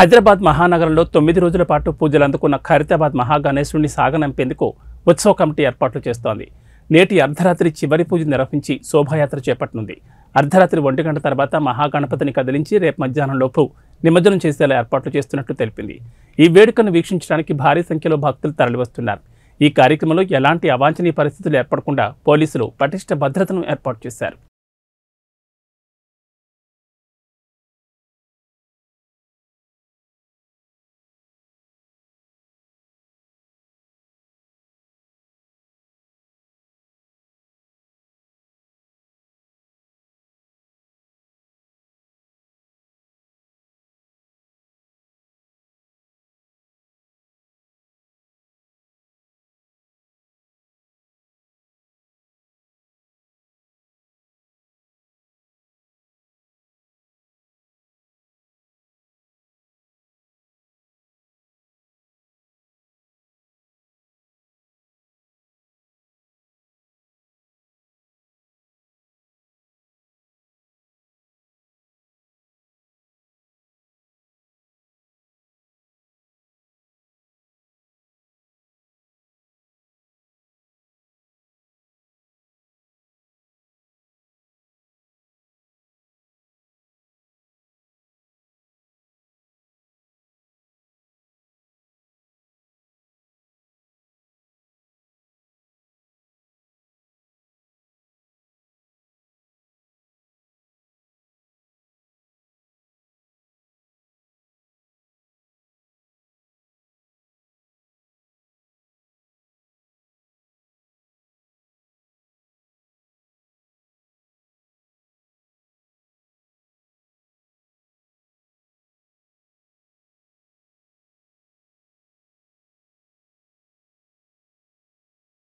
హైదరాబాద్ మహానగరంలో తొమ్మిది రోజుల పాటు పూజలు అందుకున్న ఖైరతాబాద్ మహాగణేశుడిని సాగనంపేందుకు ఉత్సవ కమిటీ ఏర్పాట్లు చేస్తోంది నేటి అర్ధరాత్రి చివరి పూజ నిర్వహించి శోభాయాత్ర చేపట్టనుంది అర్ధరాత్రి ఒంటి గంట తర్వాత మహాగణపతిని కదిలించి రేపు మధ్యాహ్నంలోపు నిమజ్జనం చేసేలా ఏర్పాట్లు చేస్తున్నట్లు తెలిపింది ఈ వేడుకను వీక్షించడానికి భారీ సంఖ్యలో భక్తులు తరలివస్తున్నారు ఈ కార్యక్రమంలో ఎలాంటి అవాంఛనీయ పరిస్థితులు ఏర్పడకుండా పోలీసులు పటిష్ట భద్రతను ఏర్పాటు చేశారు